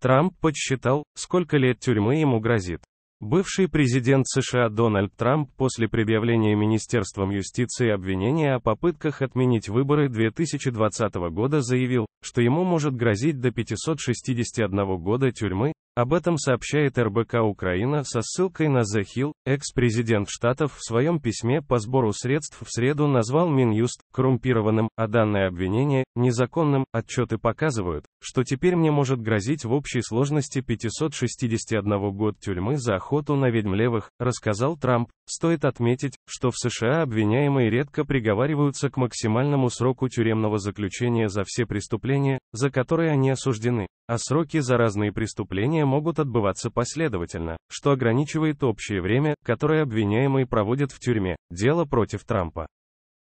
Трамп подсчитал, сколько лет тюрьмы ему грозит. Бывший президент США Дональд Трамп после предъявления Министерством юстиции обвинения о попытках отменить выборы 2020 года заявил, что ему может грозить до 561 года тюрьмы, об этом сообщает РБК Украина со ссылкой на The Hill. Экс-президент Штатов в своем письме по сбору средств в среду назвал Минюст коррумпированным, а данное обвинение – незаконным. Отчеты показывают, что теперь мне может грозить в общей сложности 561 год тюрьмы за охоту на ведьм левых, рассказал Трамп. Стоит отметить, что в США обвиняемые редко приговариваются к максимальному сроку тюремного заключения за все преступления, за которые они осуждены а сроки за разные преступления могут отбываться последовательно, что ограничивает общее время, которое обвиняемый проводит в тюрьме. Дело против Трампа.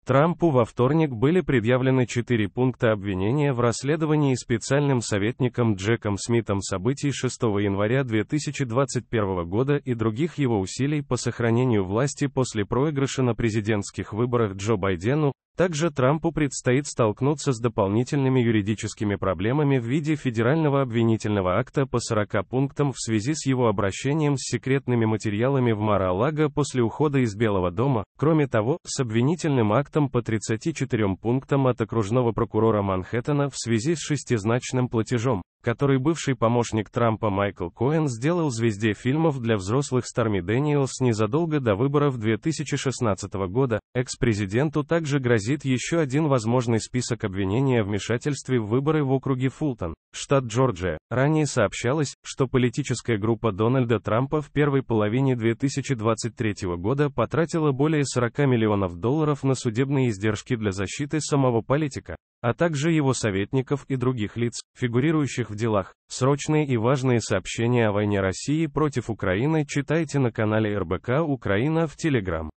Трампу во вторник были предъявлены четыре пункта обвинения в расследовании специальным советником Джеком Смитом событий 6 января 2021 года и других его усилий по сохранению власти после проигрыша на президентских выборах Джо Байдену, также Трампу предстоит столкнуться с дополнительными юридическими проблемами в виде федерального обвинительного акта по 40 пунктам в связи с его обращением с секретными материалами в Мара-Лаго после ухода из Белого дома, кроме того, с обвинительным актом по 34 пунктам от окружного прокурора Манхэттена в связи с шестизначным платежом, который бывший помощник Трампа Майкл Коэн сделал звезде фильмов для взрослых Старми Дэниелс незадолго до выборов 2016 года, экс-президенту также грозит еще один возможный список обвинения о вмешательстве в выборы в округе Фултон, штат Джорджия. Ранее сообщалось, что политическая группа Дональда Трампа в первой половине 2023 года потратила более 40 миллионов долларов на судебные издержки для защиты самого политика а также его советников и других лиц, фигурирующих в делах. Срочные и важные сообщения о войне России против Украины читайте на канале РБК Украина в Телеграм.